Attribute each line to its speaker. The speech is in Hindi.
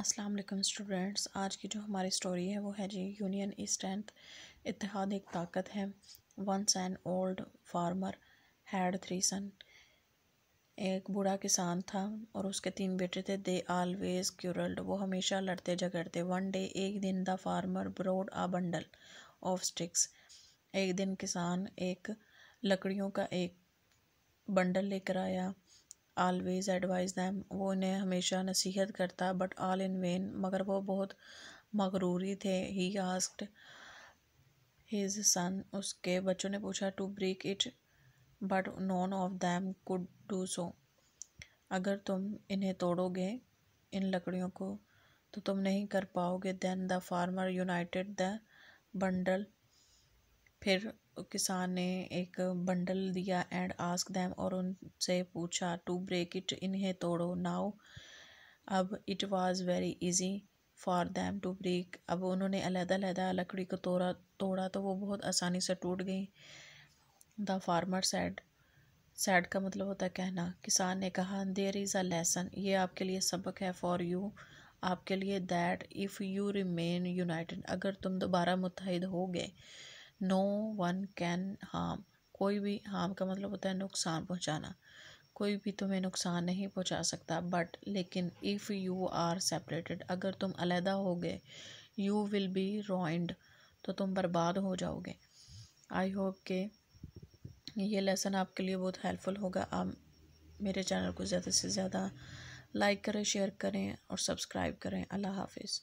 Speaker 1: अस्सलाम वालेकुम स्टूडेंट्स आज की जो हमारी स्टोरी है वो है जी यूनियन इज स्ट्रेंथ इतिहाद एक ताकत है once an old farmer had three son एक बूढ़ा किसान था और उसके तीन बेटे थे दे आलवेज क्यूरल्ड वो हमेशा लड़ते झगड़ते वन डे एक दिन the farmer brought a bundle of sticks एक दिन किसान एक लकड़ियों का एक बंडल लेकर आया ऑलवेज़ एडवाइज दैम वो उन्हें हमेशा नसीहत करता बट ऑल इन वेन मगर वो बहुत मगरूरी थे ही आस्क्ड हिज सन उसके बच्चों ने पूछा to break it but none of them could do so अगर तुम इन्हें तोड़ोगे इन लकड़ियों को तो तुम नहीं कर पाओगे then the farmer united the bundle फिर किसान ने एक बंडल दिया एंड आस्क दैम और उनसे पूछा टू ब्रेक इट इन्हें तोड़ो नाउ अब it was very easy for them to break अब उन्होंने अलहदा लकड़ी को तोड़ा तोड़ा तो वो बहुत आसानी से टूट गई द फार्मर सैड सैड का मतलब होता है कहना किसान ने कहा देर इज़ अ लेसन ये आपके लिए सबक है फॉर यू आपके लिए that if you remain united अगर तुम दोबारा मुतहद हो गए नो वन कैन हार्म कोई भी हार्म का मतलब होता है नुकसान पहुंचाना कोई भी तुम्हें नुकसान नहीं पहुंचा सकता बट लेकिन इफ़ यू आर सेपरेटेड अगर तुम अलहदा हो गए यू विल बी रॉइंड तो तुम बर्बाद हो जाओगे आई होप के ये लेसन आपके लिए बहुत हेल्पफुल होगा आप मेरे चैनल को ज़्यादा से ज़्यादा लाइक करें शेयर करें और सब्सक्राइब करें अल्लाह हाफिज़